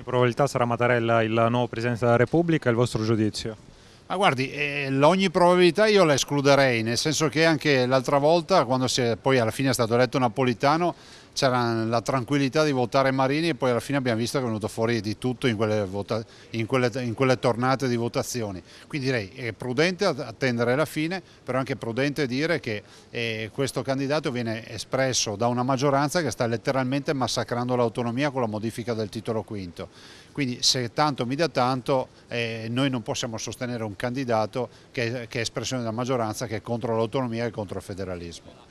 di probabilità sarà Mattarella il nuovo Presidente della Repubblica, il vostro giudizio? Ma guardi, eh, l'ogni probabilità io la escluderei, nel senso che anche l'altra volta, quando è, poi alla fine è stato eletto Napolitano, c'era la tranquillità di votare Marini e poi alla fine abbiamo visto che è venuto fuori di tutto in quelle, in quelle, in quelle tornate di votazioni. Quindi direi è prudente attendere la fine, però è anche prudente dire che eh, questo candidato viene espresso da una maggioranza che sta letteralmente massacrando l'autonomia con la modifica del titolo quinto. Quindi se tanto mi dà tanto, eh, noi non possiamo sostenere un candidato che, che è espressione della maggioranza che è contro l'autonomia e contro il federalismo.